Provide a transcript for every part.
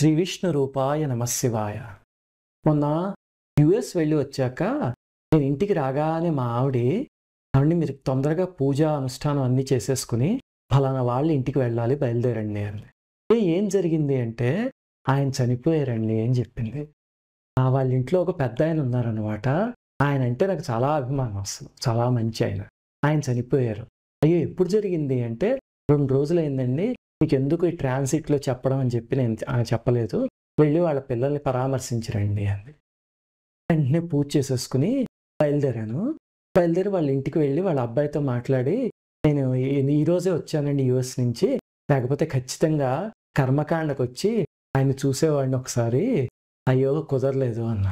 శ్రీ విష్ణు రూపాయ నమశివాయ మొన్న యుఎస్ వెళ్ళి వచ్చాక నేను ఇంటికి రాగానే మా ఆవిడి ఆవిడని మీరు తొందరగా పూజ అనుష్ఠానం అన్నీ చేసేసుకుని ఫలానా వాళ్ళు ఇంటికి వెళ్ళాలి బయలుదేరండి అని ఏ ఏం జరిగింది అంటే ఆయన చనిపోయారండి అని చెప్పింది వాళ్ళ ఇంట్లో ఒక పెద్ద ఆయన ఉన్నారనమాట ఆయన అంటే నాకు చాలా అభిమానం వస్తుంది చాలా మంచి ఆయన ఆయన చనిపోయారు అయ్యో ఎప్పుడు జరిగింది అంటే రెండు రోజులైందండి మీకు ఎందుకు ఈ ట్రాన్సిట్లో చెప్పడం అని చెప్పి నేను చెప్పలేదు వెళ్ళి వాళ్ళ పిల్లల్ని పరామర్శించరండి అంది వెంటనే పూజ చేసేసుకుని బయలుదేరాను బయలుదేరి వాళ్ళ ఇంటికి వెళ్ళి వాళ్ళ అబ్బాయితో మాట్లాడి నేను ఈరోజే వచ్చానండి యుఎస్ నుంచి లేకపోతే ఖచ్చితంగా కర్మకాండకు వచ్చి ఆయన చూసేవాడిని ఒకసారి అయ్యో కుదరలేదు అన్న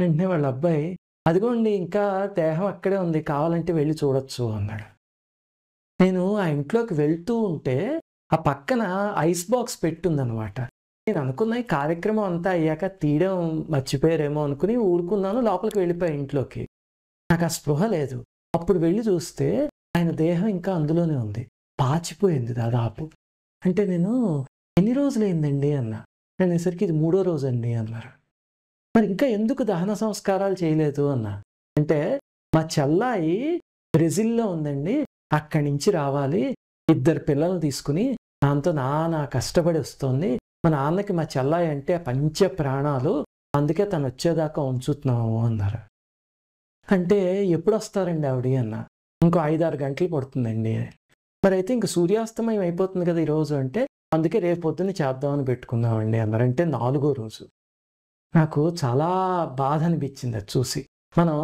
వెంటనే వాళ్ళ అబ్బాయి అదిగోండి ఇంకా దేహం అక్కడే ఉంది కావాలంటే వెళ్ళి చూడొచ్చు అన్నాడు నేను ఆ ఇంట్లోకి వెళ్తూ ఉంటే ఆ పక్కన ఐస్ బాక్స్ పెట్టుందనమాట నేను అనుకున్న ఈ కార్యక్రమం అంతా అయ్యాక తీయడం మర్చిపోయారేమో అనుకుని ఊరుకున్నాను లోపలికి వెళ్ళిపోయి ఇంట్లోకి నాకు ఆ స్పృహ లేదు అప్పుడు వెళ్ళి చూస్తే ఆయన దేహం ఇంకా అందులోనే ఉంది పాచిపోయింది దాదాపు అంటే నేను ఎన్ని రోజులైందండి అన్నా నేను ఇసరికి ఇది మూడో రోజు అండి అన్నారు మరి ఇంకా ఎందుకు దహన సంస్కారాలు చేయలేదు అన్న అంటే మా చెల్లాయి బ్రెజిల్లో ఉందండి అక్కడి నుంచి రావాలి ఇద్దరు పిల్లలు తీసుకుని దాంతో నానా కష్టపడి వస్తుంది మా నాన్నకి మా చెల్లాయి అంటే పంచ ప్రాణాలు అందుకే తను వచ్చేదాకా ఉంచుతున్నాము అన్నారు అంటే ఎప్పుడు వస్తారండి ఆవిడ అన్న ఇంకో ఐదారు గంటలు పడుతుందండి మరి అయితే ఇంక సూర్యాస్తమయం అయిపోతుంది కదా ఈరోజు అంటే అందుకే రేపు పొద్దున్న చేద్దామని పెట్టుకుందామండి అన్నారు అంటే నాలుగో రోజు నాకు చాలా బాధ అనిపించింది అది చూసి మనం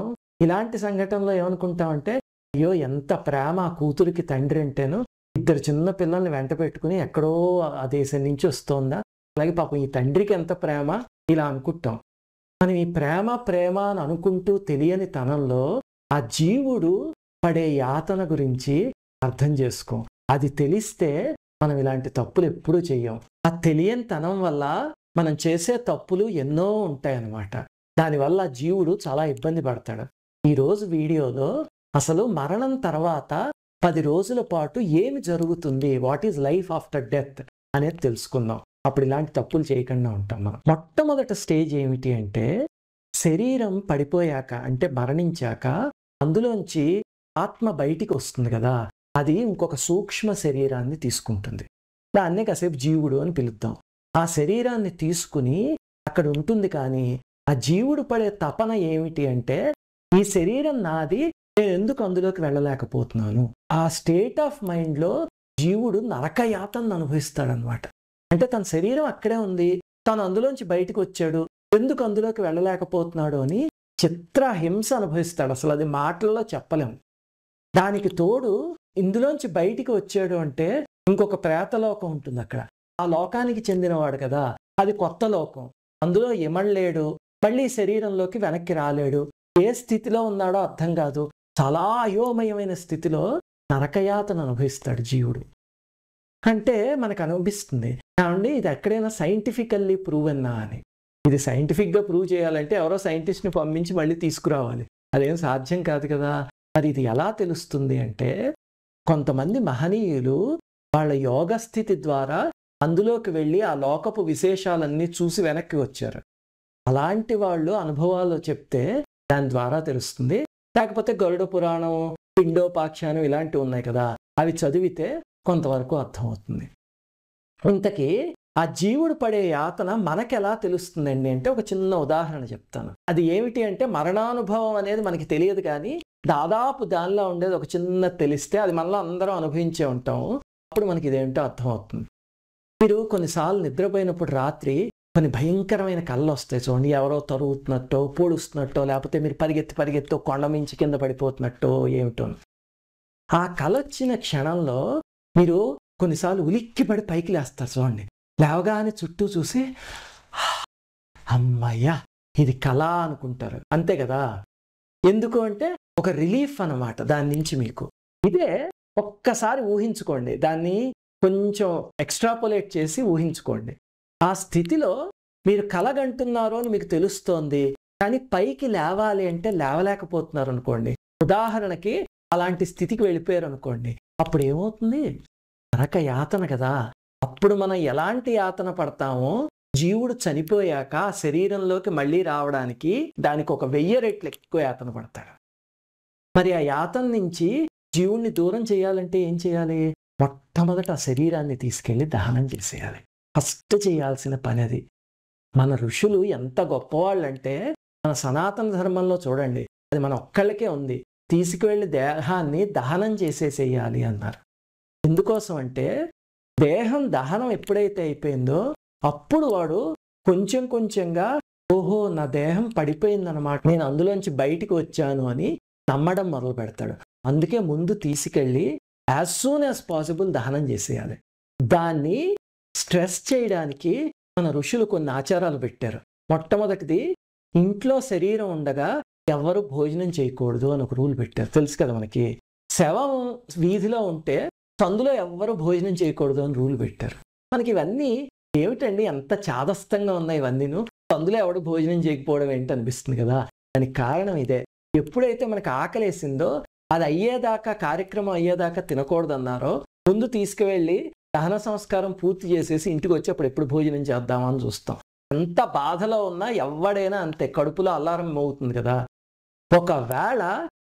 ఇలాంటి సంఘటనలో ఏమనుకుంటామంటే అయ్యో ఎంత ప్రేమ కూతురికి తండ్రి అంటేను ఇద్దరు చిన్న పిల్లల్ని వెంట పెట్టుకుని ఎక్కడో ఆ దేశం నుంచి వస్తోందా అలాగే పాపం ఈ తండ్రికి ఎంత ప్రేమ ఇలా అనుకుంటాం మనం ఈ ప్రేమ ప్రేమ అని అనుకుంటూ తెలియని తనంలో ఆ జీవుడు పడే యాతన గురించి అర్థం చేసుకోం అది తెలిస్తే మనం ఇలాంటి తప్పులు ఎప్పుడూ చెయ్యం ఆ తెలియని తనం వల్ల మనం చేసే తప్పులు ఎన్నో ఉంటాయన్నమాట దానివల్ల జీవుడు చాలా ఇబ్బంది పడతాడు ఈరోజు వీడియోలో అసలు మరణం తర్వాత పది రోజుల పాటు ఏమి జరుగుతుంది what is life after death అనేది తెలుసుకుందాం అప్పుడు ఇలాంటి తప్పులు చేయకుండా ఉంటాం మనం మొట్టమొదటి స్టేజ్ ఏమిటి అంటే శరీరం పడిపోయాక అంటే మరణించాక అందులోంచి ఆత్మ బయటికి వస్తుంది కదా అది ఇంకొక సూక్ష్మ శరీరాన్ని తీసుకుంటుంది దాన్నే కాసేపు జీవుడు అని పిలుద్దాం ఆ శరీరాన్ని తీసుకుని అక్కడ ఉంటుంది కానీ ఆ జీవుడు పడే తపన ఏమిటి అంటే ఈ శరీరం నాది నేను ఎందుకు అందులోకి వెళ్ళలేకపోతున్నాను ఆ స్టేట్ ఆఫ్ మైండ్లో జీవుడు నరకయాతను అనుభవిస్తాడనమాట అంటే తన శరీరం అక్కడే ఉంది తను అందులోంచి బయటకు వచ్చాడు ఎందుకు అందులోకి వెళ్ళలేకపోతున్నాడు అని చిత్ర హింస అనుభవిస్తాడు అసలు అది మాటల్లో చెప్పలేము దానికి తోడు ఇందులోంచి బయటికి వచ్చాడు అంటే ఇంకొక ప్రేతలోకం ఉంటుంది అక్కడ ఆ లోకానికి చెందినవాడు కదా అది కొత్త లోకం అందులో ఇమడలేడు మళ్ళీ శరీరంలోకి వెనక్కి రాలేడు ఏ స్థితిలో ఉన్నాడో అర్థం కాదు చాలా అయోమయమైన స్థితిలో నరకయాతను అనుభవిస్తాడు జీవుడు అంటే మనకు అనిపిస్తుంది కావండి ఇది ఎక్కడైనా సైంటిఫికల్లీ ప్రూవ్ అన్నా అని ఇది సైంటిఫిక్గా ప్రూవ్ చేయాలంటే ఎవరో సైంటిస్ట్ని పంపించి మళ్ళీ తీసుకురావాలి అదేం సాధ్యం కాదు కదా మరి ఇది ఎలా తెలుస్తుంది అంటే కొంతమంది మహనీయులు వాళ్ళ యోగ స్థితి ద్వారా అందులోకి వెళ్ళి ఆ లోకపు విశేషాలన్నీ చూసి వెనక్కి వచ్చారు అలాంటి వాళ్ళు అనుభవాలు చెప్తే దాని ద్వారా తెలుస్తుంది లేకపోతే గరుడ పురాణం పిండోపాఖ్యానం ఇలాంటివి ఉన్నాయి కదా అవి చదివితే కొంతవరకు అర్థమవుతుంది ఇంతకీ ఆ జీవుడు పడే యాతన మనకెలా తెలుస్తుందండి అంటే ఒక చిన్న ఉదాహరణ చెప్తాను అది ఏమిటి అంటే మరణానుభవం అనేది మనకి తెలియదు కానీ దాదాపు దానిలో ఉండేది ఒక చిన్న తెలిస్తే అది మనలో అందరం అనుభవించే ఉంటాం అప్పుడు మనకి ఇదేంటో అర్థమవుతుంది మీరు కొన్నిసార్లు నిద్రపోయినప్పుడు రాత్రి కొన్ని భయంకరమైన కళ్ళు వస్తాయి చూడండి ఎవరో తరుగుతున్నట్టో పొడుస్తున్నట్టు లేకపోతే మీరు పరిగెత్తి పరిగెత్తు కొండ మించి కింద పడిపోతున్నట్టో ఏమిటో ఆ కళ వచ్చిన క్షణంలో మీరు కొన్నిసార్లు ఉలిక్కి పడి పైకి లేస్తారు చూడండి లేవగానే చుట్టూ చూసి అమ్మయ్యా ఇది కళ అనుకుంటారు అంతే కదా ఎందుకు అంటే ఒక రిలీఫ్ అనమాట దాని నుంచి మీకు ఇదే ఒక్కసారి ఊహించుకోండి దాన్ని కొంచెం ఎక్స్ట్రాపులేట్ చేసి ఊహించుకోండి ఆ స్థితిలో మీరు కలగంటున్నారు అని మీకు తెలుస్తోంది కానీ పైకి లేవాలి అంటే లేవలేకపోతున్నారు అనుకోండి ఉదాహరణకి అలాంటి స్థితికి వెళ్ళిపోయారు అనుకోండి అప్పుడు ఏమవుతుంది నరక యాతన కదా అప్పుడు మనం ఎలాంటి యాతన పడతామో జీవుడు చనిపోయాక శరీరంలోకి మళ్ళీ రావడానికి దానికి ఒక వెయ్యి రెట్లు ఎక్కువ యాతన పడతాడు మరి ఆ యాతన నుంచి జీవుణ్ణి దూరం చేయాలంటే ఏం చేయాలి మొట్టమొదట ఆ శరీరాన్ని తీసుకెళ్ళి దహనం చేసేయాలి ఫస్ట్ చేయాల్సిన పని అది మన ఋషులు ఎంత గొప్పవాళ్ళంటే మన సనాతన ధర్మంలో చూడండి అది మన ఒక్కళ్ళకే ఉంది తీసుకువెళ్ళి దేహాన్ని దహనం చేసేసేయాలి అన్నారు ఎందుకోసం అంటే దేహం దహనం ఎప్పుడైతే అయిపోయిందో అప్పుడు వాడు కొంచెం కొంచెంగా ఓహో నా దేహం పడిపోయిందనమాట నేను అందులోంచి బయటికి వచ్చాను అని నమ్మడం మొదలు పెడతాడు అందుకే ముందు తీసుకెళ్ళి యాజ్ సూన్ యాజ్ పాసిబుల్ దహనం చేసేయాలి దాన్ని స్ట్రెస్ చేయడానికి మన ఋషులు కొన్ని ఆచారాలు పెట్టారు మొట్టమొదటిది ఇంట్లో శరీరం ఉండగా ఎవరు భోజనం చేయకూడదు అని ఒక రూల్ పెట్టారు తెలుసు కదా మనకి శవం వీధిలో ఉంటే సందులో ఎవ్వరు భోజనం చేయకూడదు అని రూల్ పెట్టారు మనకి ఇవన్నీ ఏమిటండి ఎంత చాదస్తంగా ఉన్నాయి ఇవన్నీను సందులో ఎవడు భోజనం చేయకపోవడం ఏంటి అనిపిస్తుంది కదా దానికి కారణం ఇదే ఎప్పుడైతే మనకు ఆకలేసిందో అది అయ్యేదాకా కార్యక్రమం అయ్యేదాకా తినకూడదన్నారో ముందు తీసుకువెళ్ళి దహన సంస్కారం పూర్తి చేసేసి ఇంటికి వచ్చి అప్పుడు ఎప్పుడు భోజనం చేద్దామని చూస్తాం ఎంత బాధలో ఉన్నా ఎవడైనా అంతే కడుపులో అలారం అవుతుంది కదా ఒకవేళ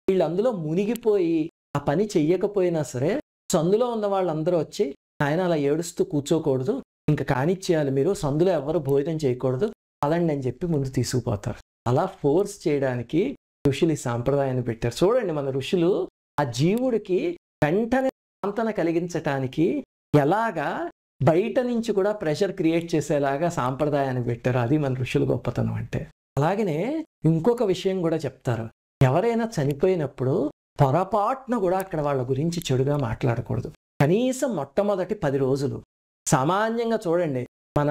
వీళ్ళు అందులో మునిగిపోయి ఆ పని చెయ్యకపోయినా సరే సందులో ఉన్న వాళ్ళందరూ వచ్చి ఆయన అలా ఏడుస్తూ కూర్చోకూడదు ఇంకా కానిచ్చేయాలి మీరు సందులో ఎవరు భోజనం చేయకూడదు అలాండి అని చెప్పి ముందు తీసుకుపోతారు అలా ఫోర్స్ చేయడానికి ఋషులు ఈ సాంప్రదాయాన్ని పెట్టారు చూడండి మన ఋషులు ఆ జీవుడికి వెంటనే సాంతన కలిగించటానికి ఎలాగా బయట నుంచి కూడా ప్రెషర్ క్రియేట్ చేసేలాగా సాంప్రదాయాన్ని పెట్టారు అది మన ఋషుల గొప్పతనం అంటే అలాగనే ఇంకొక విషయం కూడా చెప్తారు ఎవరైనా చనిపోయినప్పుడు పొరపాటున కూడా అక్కడ వాళ్ళ గురించి చెడుగా మాట్లాడకూడదు కనీసం మొట్టమొదటి పది రోజులు సామాన్యంగా చూడండి మన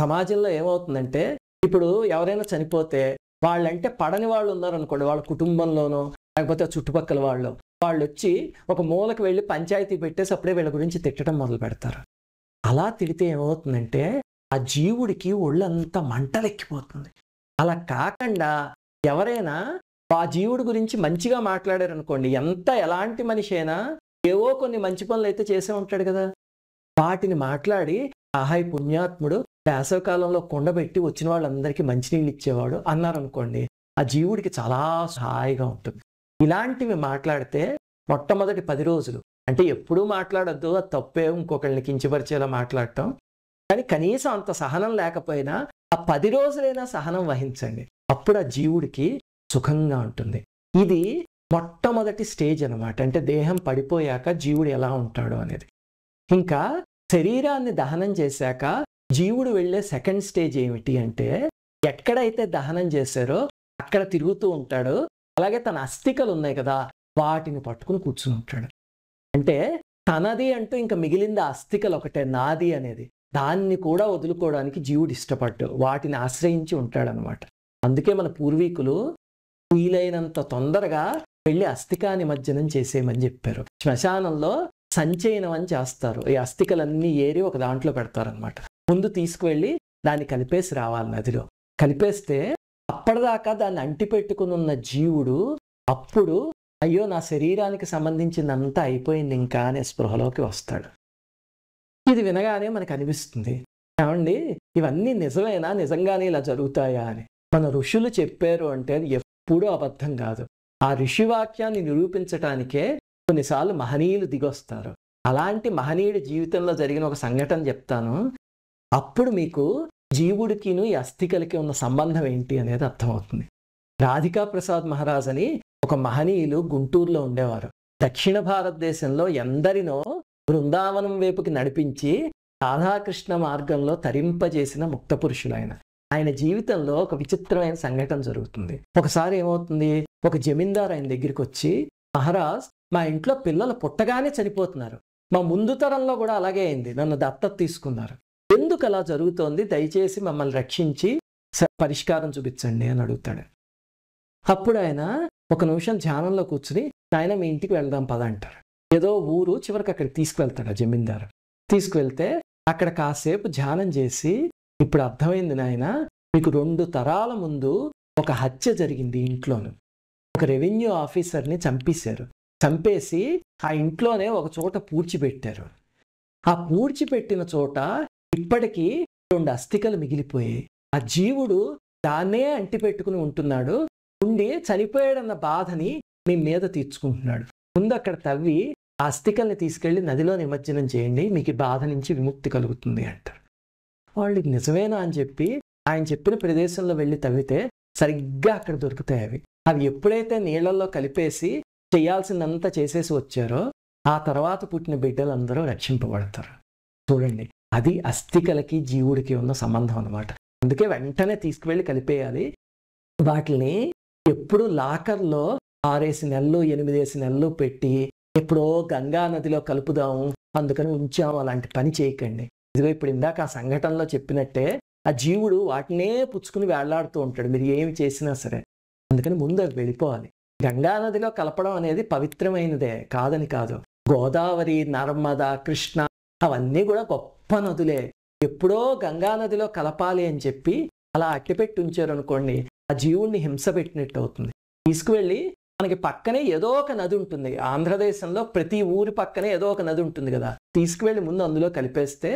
సమాజంలో ఏమవుతుందంటే ఇప్పుడు ఎవరైనా చనిపోతే వాళ్ళంటే పడని వాళ్ళు ఉన్నారనుకోండి వాళ్ళ కుటుంబంలోనో లేకపోతే చుట్టుపక్కల వాళ్ళు వాళ్ళు వచ్చి ఒక మూలకు వెళ్ళి పంచాయతీ పెట్టేసి అప్పుడే వీళ్ళ గురించి తిట్టడం మొదలు పెడతారు అలా తిడితే ఏమవుతుందంటే ఆ జీవుడికి ఒళ్ళంతా మంటలెక్కిపోతుంది అలా కాకుండా ఎవరైనా ఆ జీవుడి గురించి మంచిగా మాట్లాడారు అనుకోండి ఎంత ఎలాంటి మనిషి అయినా ఏవో కొన్ని మంచి పనులు అయితే చేసే ఉంటాడు కదా వాటిని మాట్లాడి ఆహాయ్ పుణ్యాత్ముడు వేసవకాలంలో కొండబెట్టి వచ్చిన వాళ్ళందరికీ మంచినీళ్ళు ఇచ్చేవాడు అన్నారనుకోండి ఆ జీవుడికి చాలా హాయిగా ఉంటుంది ఇలాంటివి మాట్లాడితే మొట్టమొదటి పది రోజులు అంటే ఎప్పుడూ మాట్లాడద్దు అది తప్పే ఇంకొకరిని కించపరిచేలా మాట్లాడటం కానీ కనీసం అంత సహనం లేకపోయినా ఆ పది రోజులైనా సహనం వహించండి అప్పుడు ఆ జీవుడికి సుఖంగా ఉంటుంది ఇది మొట్టమొదటి స్టేజ్ అనమాట అంటే దేహం పడిపోయాక జీవుడు ఎలా ఉంటాడు అనేది ఇంకా శరీరాన్ని దహనం చేశాక జీవుడు వెళ్ళే సెకండ్ స్టేజ్ ఏమిటి అంటే ఎక్కడైతే దహనం చేశారో అక్కడ తిరుగుతూ ఉంటాడు అలాగే తన అస్థికలు ఉన్నాయి కదా వాటిని పట్టుకుని కూర్చుని ఉంటాడు అంటే తనది అంటూ ఇంకా మిగిలింది అస్థికలు ఒకటే నాది అనేది దాన్ని కూడా వదులుకోవడానికి జీవుడు ఇష్టపడ్డు వాటిని ఆశ్రయించి ఉంటాడనమాట అందుకే మన పూర్వీకులు వీలైనంత తొందరగా వెళ్ళి అస్థికాన్ని మజ్జనం చేసేయమని చెప్పారు శ్మశానంలో సంచయనం అని చేస్తారు ఈ అస్థికలన్నీ ఏరి ఒక దాంట్లో పెడతారనమాట ముందు తీసుకువెళ్ళి దాన్ని కలిపేసి రావాలి నదిలో కలిపేస్తే అప్పటిదాకా దాన్ని అంటిపెట్టుకుని ఉన్న జీవుడు అప్పుడు అయ్యో నా శరీరానికి సంబంధించిందంతా అయిపోయింది ఇంకా అనే స్పృహలోకి వస్తాడు ఇది వినగానే మనకు అనిపిస్తుంది ఏమండి ఇవన్నీ నిజమేనా నిజంగానే ఇలా జరుగుతాయా అని మన ఋషులు చెప్పారు అంటే అది ఎప్పుడూ అబద్ధం కాదు ఆ ఋషివాక్యాన్ని నిరూపించటానికే కొన్నిసార్లు మహనీయులు దిగొస్తారు అలాంటి మహనీయుడి జీవితంలో జరిగిన ఒక సంఘటన చెప్తాను అప్పుడు మీకు జీవుడికిను ఈ అస్థికలకి ఉన్న సంబంధం ఏంటి అనేది అర్థమవుతుంది రాధికా ప్రసాద్ మహారాజ్ అని ఒక మహనీయులు గుంటూరులో ఉండేవారు దక్షిణ భారతదేశంలో ఎందరినో బృందావనం వైపుకి నడిపించి రాధాకృష్ణ మార్గంలో తరింపజేసిన ముక్త పురుషులు ఆయన ఆయన జీవితంలో ఒక విచిత్రమైన సంఘటన జరుగుతుంది ఒకసారి ఏమవుతుంది ఒక జమీందార్ ఆయన దగ్గరికి వచ్చి మహారాజ్ మా ఇంట్లో పిల్లలు పుట్టగానే చనిపోతున్నారు మా ముందు తరంలో కూడా అలాగే అయింది నన్ను దత్తత తీసుకున్నారు ఎందుకు అలా జరుగుతోంది దయచేసి మమ్మల్ని రక్షించి పరిష్కారం చూపించండి అని అడుగుతాడు అప్పుడు ఆయన ఒక నిమిషం ధ్యానంలో కూర్చుని ఆయన మీ ఇంటికి వెళ్దాం పద అంటారు ఏదో ఊరు చివరికి అక్కడికి తీసుకువెళ్తాడు ఆ జమీందారు తీసుకువెళ్తే అక్కడ కాసేపు ధ్యానం చేసి ఇప్పుడు అర్థమైంది నాయన మీకు రెండు తరాల ముందు ఒక హత్య జరిగింది ఇంట్లోను ఒక రెవెన్యూ ఆఫీసర్ని చంపేశారు చంపేసి ఆ ఇంట్లోనే ఒక చోట పూడ్చిపెట్టారు ఆ పూడ్చిపెట్టిన చోట ఇప్పటికీ రెండు అస్థికలు మిగిలిపోయాయి ఆ జీవుడు దాన్నే అంటిపెట్టుకుని ఉంటున్నాడు ఉండి చనిపోయాడన్న బాధని మీ మీద తీర్చుకుంటున్నాడు ముందు అక్కడ తవ్వి ఆ అస్థికల్ని తీసుకెళ్లి నదిలో నిమజ్జనం చేయండి మీకు బాధ నుంచి విముక్తి కలుగుతుంది అంటారు వాళ్ళకి నిజమేనా అని చెప్పి ఆయన చెప్పిన ప్రదేశంలో వెళ్ళి తవ్వితే సరిగ్గా అక్కడ దొరుకుతాయి అవి అవి ఎప్పుడైతే నీళ్లలో కలిపేసి చేయాల్సిందంతా చేసేసి వచ్చారో ఆ తర్వాత పుట్టిన బిడ్డలందరూ రక్షింపబడతారు చూడండి అది అస్థికలకి జీవుడికి ఉన్న సంబంధం అనమాట అందుకే వెంటనే తీసుకువెళ్ళి కలిపేయాలి వాటిని ఎప్పుడు లాకర్లో ఆరేసి నెలలు ఎనిమిదేసి నెలలు పెట్టి ఎప్పుడో గంగా నదిలో కలుపుదాము అందుకని ఉంచాము అలాంటి పని చేయకండి ఇదిగో ఇప్పుడు ఇందాక ఆ సంఘటనలో చెప్పినట్టే ఆ జీవుడు వాటినే పుచ్చుకుని వేళ్లాడుతూ ఉంటాడు మీరు ఏమి చేసినా సరే అందుకని ముందు అవి వెళ్ళిపోవాలి గంగా నదిలో కలపడం అనేది పవిత్రమైనదే కాదని కాదు గోదావరి నర్మదా కృష్ణ అవన్నీ కూడా గొప్ప నదులే ఎప్పుడో గంగా నదిలో కలపాలి అని చెప్పి అలా అట్టిపెట్టి ఉంచారు అనుకోండి ఆ జీవుణ్ణి హింస పెట్టినట్టు అవుతుంది తీసుకువెళ్ళి మనకి పక్కనే ఏదో ఒక నది ఉంటుంది ఆంధ్రదేశంలో ప్రతి ఊరి పక్కనే ఏదో ఒక నది ఉంటుంది కదా తీసుకువెళ్ళి ముందు అందులో కలిపేస్తే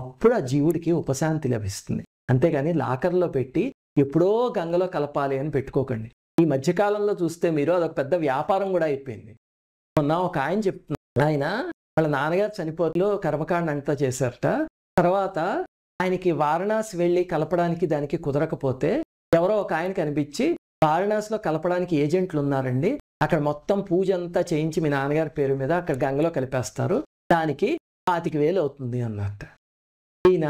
అప్పుడు ఆ జీవుడికి ఉపశాంతి లభిస్తుంది అంతేగాని లాకర్లో పెట్టి ఎప్పుడో గంగలో కలపాలి అని పెట్టుకోకండి ఈ మధ్యకాలంలో చూస్తే మీరు అదొక పెద్ద వ్యాపారం కూడా అయిపోయింది మొన్న ఒక ఆయన చెప్తున్నారు ఆయన వాళ్ళ నాన్నగారు చనిపోతూ కర్మకాండ అంతా చేశారట తర్వాత ఆయనకి వారణాసి వెళ్ళి కలపడానికి దానికి కుదరకపోతే ఎవరో ఒక ఆయన కనిపించి వారణాసిలో కలపడానికి ఏజెంట్లు ఉన్నారండి అక్కడ మొత్తం పూజ అంతా చేయించి మీ నాన్నగారి పేరు మీద అక్కడ గంగలో కలిపేస్తారు దానికి పాతిక వేలు అవుతుంది అన్నట్ట ఈయన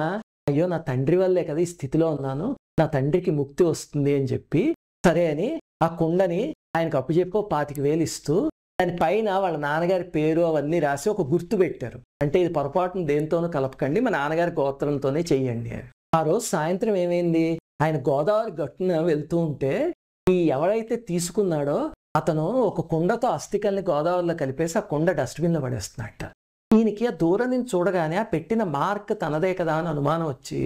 అయ్యో నా తండ్రి వల్లే కదా ఈ స్థితిలో ఉన్నాను నా తండ్రికి ముక్తి వస్తుంది అని చెప్పి సరే అని ఆ కుండని ఆయనకు అప్పుచెప్పు పాతిక వేలు ఇస్తూ దాని పైన వాళ్ళ నాన్నగారి పేరు అవన్నీ రాసి ఒక గుర్తు పెట్టారు అంటే ఇది పొరపాటును దేంతోనూ కలపకండి మా నాన్నగారి గోత్రంతోనే చెయ్యండి ఆ రోజు సాయంత్రం ఏమైంది ఆయన గోదావరి గట్టున వెళ్తూ ఉంటే ఈ ఎవరైతే తీసుకున్నాడో అతను ఒక కుండతో అస్థికల్ని గోదావరిలో కలిపేసి ఆ కుండ డస్ట్బిన్లో పడేస్తున్నట్ట ఈయనకి ఆ దూరం నుంచి చూడగానే ఆ పెట్టిన మార్క్ తనదే కదా అని అనుమానం వచ్చి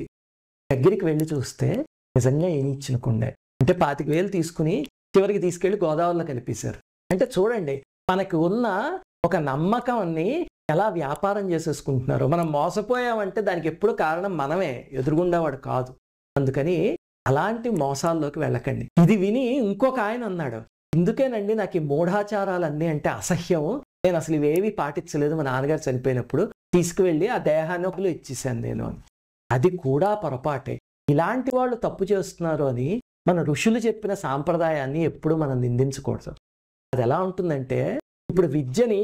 దగ్గరికి వెళ్ళి చూస్తే నిజంగా ఏమి ఇచ్చిన కుండే అంటే పాతిక వేలు తీసుకుని చివరికి తీసుకెళ్లి గోదావరిలో కలిపేశారు అంటే చూడండి మనకు ఉన్న ఒక నమ్మకాన్ని ఎలా వ్యాపారం చేసేసుకుంటున్నారు మనం మోసపోయామంటే దానికి ఎప్పుడు కారణం మనమే ఎదురుగుండేవాడు కాదు అందుకని అలాంటి మోసాల్లోకి వెళ్ళకండి ఇది విని ఇంకొక ఆయన అన్నాడు ఇందుకేనండి నాకు ఈ మూఢాచారాలన్నీ అంటే అసహ్యం నేను అసలు ఇవేవి పాటించలేదు మా నాన్నగారు చనిపోయినప్పుడు తీసుకువెళ్ళి ఆ దేహాన్ని ఒకరు ఇచ్చేసాను నేను అని అది కూడా పొరపాటే ఇలాంటి వాళ్ళు తప్పు చేస్తున్నారు అని మన ఋషులు చెప్పిన సాంప్రదాయాన్ని ఎప్పుడు మనం నిందించకూడదు అది ఎలా ఉంటుందంటే ఇప్పుడు విద్యని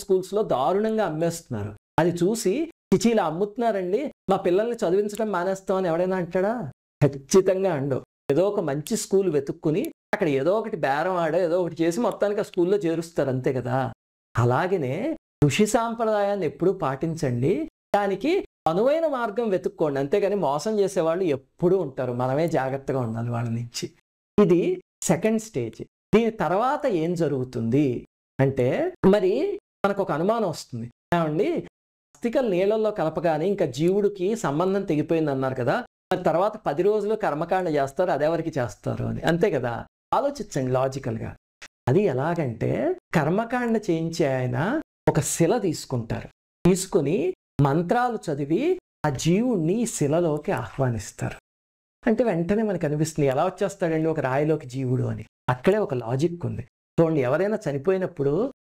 స్కూల్స్లో దారుణంగా అమ్మేస్తున్నారు అది చూసి చిచి ఇలా అమ్ముతున్నారండి మా పిల్లల్ని చదివించడం మానేస్తామని ఎవడైనా అంటాడా ఖచ్చితంగా అండు ఏదో ఒక మంచి స్కూల్ వెతుక్కుని అక్కడ ఏదో ఒకటి బేరం ఆడో ఏదో ఒకటి చేసి మొత్తానికి ఆ స్కూల్లో చేరుస్తారు అంతే కదా అలాగనే ఋషి సాంప్రదాయాన్ని ఎప్పుడూ పాటించండి దానికి అనువైన మార్గం వెతుక్కోండి అంతేగాని మోసం చేసేవాళ్ళు ఎప్పుడూ ఉంటారు మనమే జాగ్రత్తగా ఉండాలి వాళ్ళ నుంచి ఇది సెకండ్ స్టేజ్ దీని తర్వాత ఏం జరుగుతుంది అంటే మరి మనకు ఒక అనుమానం వస్తుంది ఏమండి అస్థికలు నీళ్ళల్లో కలపగానే ఇంకా జీవుడికి సంబంధం తెగిపోయింది అన్నారు కదా మరి తర్వాత పది రోజులు కర్మకాండ చేస్తారు అదేవరికి చేస్తారు అని అంతే కదా ఆలోచించండి లాజికల్గా అది ఎలాగంటే కర్మకాండ చేయించే ఆయన ఒక శిల తీసుకుంటారు తీసుకుని మంత్రాలు చదివి ఆ జీవుణ్ణి శిలలోకి ఆహ్వానిస్తారు అంటే వెంటనే మనకు అనిపిస్తుంది ఎలా వచ్చేస్తాడండి ఒక రాయిలోకి జీవుడు అని అక్కడే ఒక లాజిక్ ఉంది చూడండి ఎవరైనా చనిపోయినప్పుడు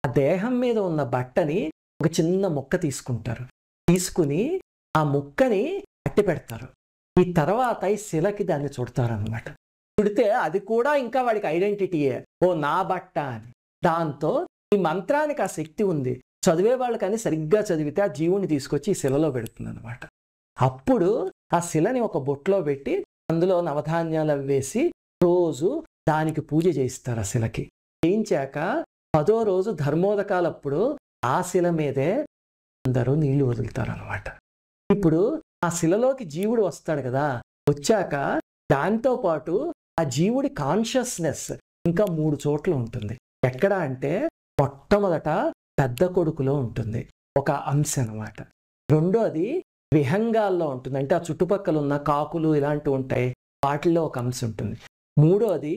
ఆ దేహం మీద ఉన్న బట్టని ఒక చిన్న ముక్క తీసుకుంటారు తీసుకుని ఆ ముక్కని అట్టి పెడతారు ఈ తర్వాత ఈ శిలకి దాన్ని చుడతారనమాట చుడితే అది కూడా ఇంకా వాడికి ఐడెంటిటీయే ఓ నా బట్ట అని దాంతో ఈ మంత్రానికి ఆ శక్తి ఉంది చదివే వాళ్ళు కానీ సరిగ్గా చదివితే ఆ జీవుని తీసుకొచ్చి ఈ శిలలో పెడుతుంది అనమాట అప్పుడు ఆ శిలని ఒక బొట్లో పెట్టి అందులో నవధాన్యాలు వేసి రోజు దానికి పూజ చేయిస్తారు ఆ శిలకి చేయించాక పదో రోజు ధర్మోదకాలప్పుడు ఆ శిల మీదే అందరూ నీళ్లు వదులుతారు అనమాట ఇప్పుడు ఆ శిలలోకి జీవుడు వస్తాడు కదా వచ్చాక పాటు ఆ జీవుడి కాన్షియస్నెస్ ఇంకా మూడు చోట్ల ఉంటుంది ఎక్కడ అంటే మొట్టమొదట పెద్ద కొడుకులో ఉంటుంది ఒక అంశ అనమాట రెండోది విహంగాల్లో ఉంటుంది అంటే ఆ చుట్టుపక్కల ఉన్న కాకులు ఇలాంటివి ఉంటాయి వాటిల్లో ఒక అంశం ఉంటుంది మూడోది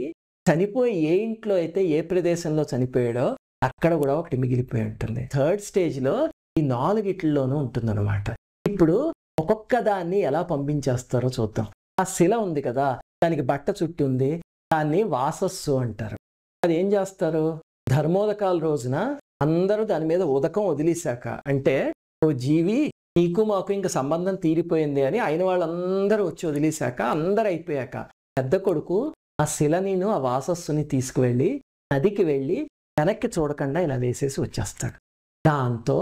చనిపోయి ఏ ఇంట్లో అయితే ఏ ప్రదేశంలో చనిపోయాడో అక్కడ కూడా ఒకటి మిగిలిపోయి ఉంటుంది థర్డ్ స్టేజ్లో ఈ నాలుగిట్లలోనూ ఉంటుందన్నమాట ఇప్పుడు ఒక్కొక్క దాన్ని ఎలా పంపించేస్తారో చూద్దాం ఆ శిల ఉంది కదా దానికి బట్ట చుట్టి ఉంది దాన్ని వాసస్సు అంటారు అది ఏం చేస్తారు ధర్మోదకాల రోజున అందరూ దాని మీద ఉదకం వదిలేశాక అంటే ఓ జీవి నీకు మాకు ఇంకా సంబంధం తీరిపోయింది అని అయిన వాళ్ళందరూ వచ్చి వదిలేశాక అందరు అయిపోయాక పెద్ద కొడుకు ఆ నేను ఆ వాసస్సుని తీసుకువెళ్ళి నదికి వెళ్ళి వెనక్కి చూడకుండా ఇలా వేసేసి వచ్చేస్తాడు దాంతో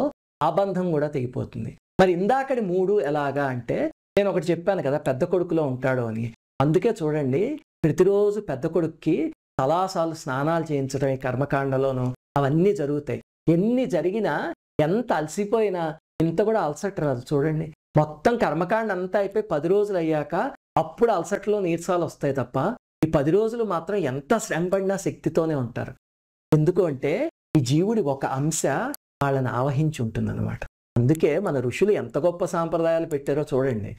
ఆ బంధం కూడా తెగిపోతుంది మరి ఇందాకడి మూడు ఎలాగా అంటే నేను ఒకటి చెప్పాను కదా పెద్ద కొడుకులో ఉంటాడు అని అందుకే చూడండి ప్రతిరోజు పెద్ద కొడుక్కి తలాసాలు స్నానాలు చేయించడం ఈ కర్మకాండలోను అవన్నీ జరుగుతాయి ఎన్ని జరిగినా ఎంత అలసిపోయినా ఇంత కూడా అలసట రాదు చూడండి మొత్తం కర్మకాండ అంతా అయిపోయి పది రోజులు అయ్యాక అప్పుడు అలసటలో నీర్సాలు వస్తాయి తప్ప ఈ పది రోజులు మాత్రం ఎంత శ్రమపడినా శక్తితోనే ఉంటారు ఎందుకు అంటే ఈ జీవుడి ఒక అంశ వాళ్ళని ఆవహించి ఉంటుందన్నమాట అందుకే మన ఋషులు ఎంత గొప్ప సాంప్రదాయాలు పెట్టారో చూడండి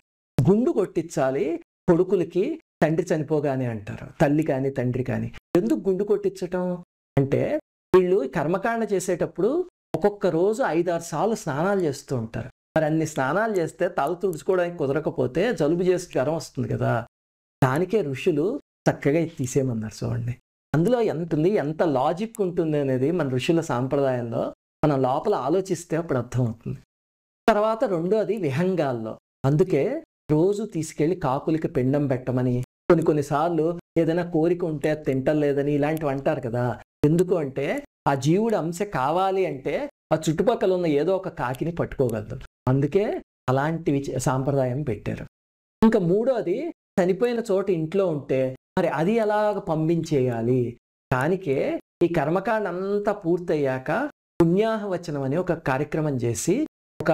గుండు కొట్టించాలి కొడుకులకి తండ్రి చనిపోగానే అంటారు తల్లి కానీ తండ్రి కానీ ఎందుకు గుండు కొట్టించటం అంటే వీళ్ళు కర్మకాండ చేసేటప్పుడు ఒక్కొక్క రోజు ఐదారు సార్లు స్నానాలు చేస్తూ ఉంటారు మరి అన్ని స్నానాలు చేస్తే తల తుడుచుకోవడానికి కుదరకపోతే జలుబు చేసి జ్వరం వస్తుంది కదా దానికే ఋషులు చక్కగా తీసేయమన్నారు చూడండి అందులో ఎంత ఉంది ఎంత లాజిక్ ఉంటుంది అనేది మన ఋషుల సాంప్రదాయంలో మనం లోపల ఆలోచిస్తే అప్పుడు అర్థమవుతుంది తర్వాత రెండోది విహంగాల్లో అందుకే రోజు తీసుకెళ్ళి కాకులకి పిండం పెట్టమని కొన్ని కొన్నిసార్లు ఏదైనా కోరిక ఉంటే తింటలేదని ఇలాంటివి అంటారు కదా ఎందుకు అంటే ఆ జీవుడు అంశ కావాలి అంటే ఆ చుట్టుపక్కల ఉన్న ఏదో ఒక కాకిని పట్టుకోగలదు అందుకే అలాంటివి సాంప్రదాయం పెట్టారు ఇంకా మూడోది చనిపోయిన చోట ఇంట్లో ఉంటే మరి అది ఎలాగ పంపించేయాలి దానికే ఈ కర్మకాండ అంతా పూర్తయ్యాక పుణ్యాహవచనం అనే ఒక కార్యక్రమం చేసి ఒక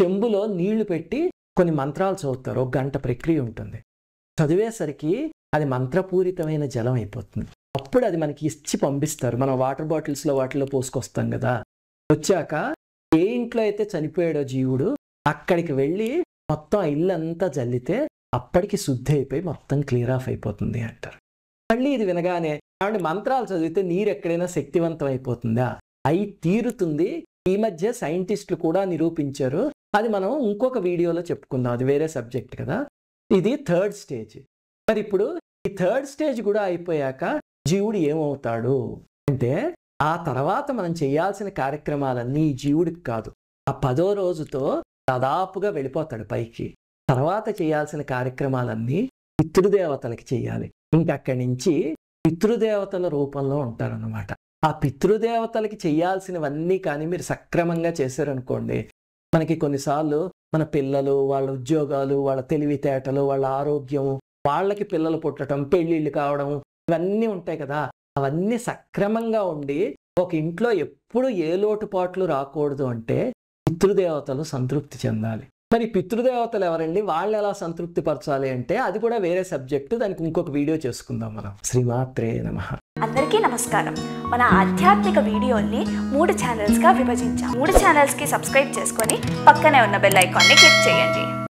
చెంబులో నీళ్లు పెట్టి కొన్ని మంత్రాలు చదువుతారు ఒక గంట ప్రక్రియ ఉంటుంది చదివేసరికి అది మంత్రపూరితమైన జలం అయిపోతుంది అప్పుడు అది మనకి ఇచ్చి పంపిస్తారు మనం వాటర్ బాటిల్స్లో వాటిలో పోసుకొస్తాం కదా వచ్చాక ఏ ఇంట్లో అయితే చనిపోయాడో జీవుడు అక్కడికి వెళ్ళి మొత్తం ఇల్లంతా జల్లితే అప్పటికి శుద్ధి అయిపోయి మొత్తం క్లియర్ ఆఫ్ అయిపోతుంది అంటారు మళ్ళీ ఇది వినగానే కాబట్టి మంత్రాలు చదివితే నీరు ఎక్కడైనా శక్తివంతం అయిపోతుందా అయి తీరుతుంది ఈ మధ్య సైంటిస్టులు కూడా నిరూపించారు అది మనం ఇంకొక వీడియోలో చెప్పుకుందాం అది వేరే సబ్జెక్ట్ కదా ఇది థర్డ్ స్టేజ్ మరి ఇప్పుడు ఈ థర్డ్ స్టేజ్ కూడా అయిపోయాక జీవుడు ఏమవుతాడు అంటే ఆ తర్వాత మనం చేయాల్సిన కార్యక్రమాలన్నీ జీవుడికి కాదు ఆ పదో రోజుతో దాదాపుగా వెళ్ళిపోతాడు పైకి తర్వాత చేయాల్సిన కార్యక్రమాలన్నీ పితృదేవతలకి చేయాలి ఇంకక్కడి నుంచి పితృదేవతల రూపంలో ఉంటారన్నమాట ఆ పితృదేవతలకి చేయాల్సినవన్నీ కానీ మీరు సక్రమంగా చేశారనుకోండి మనకి కొన్నిసార్లు మన పిల్లలు వాళ్ళ ఉద్యోగాలు వాళ్ళ తెలివితేటలు వాళ్ళ ఆరోగ్యం వాళ్ళకి పిల్లలు పుట్టడం పెళ్ళిళ్ళు కావడం ఇవన్నీ ఉంటాయి కదా అవన్నీ సక్రమంగా ఉండి ఒక ఇంట్లో ఎప్పుడు ఏ లోటుపాట్లు రాకూడదు అంటే పితృదేవతలు సంతృప్తి చెందాలి మరి పితృదేవతలు ఎవరండి వాళ్ళు ఎలా సంతృప్తి పరచాలి అంటే అది కూడా వేరే సబ్జెక్ట్ దానికి ఇంకొక వీడియో చేసుకుందాం మనం శ్రీమాత్రే నమ అందరికీ నమస్కారం మన ఆధ్యాత్మిక వీడియోల్ని మూడు ఛానల్స్గా విభజించాం మూడు ఛానల్స్కి సబ్స్క్రైబ్ చేసుకొని పక్కనే ఉన్న బెల్ ఐకాన్ని క్లిక్ చేయండి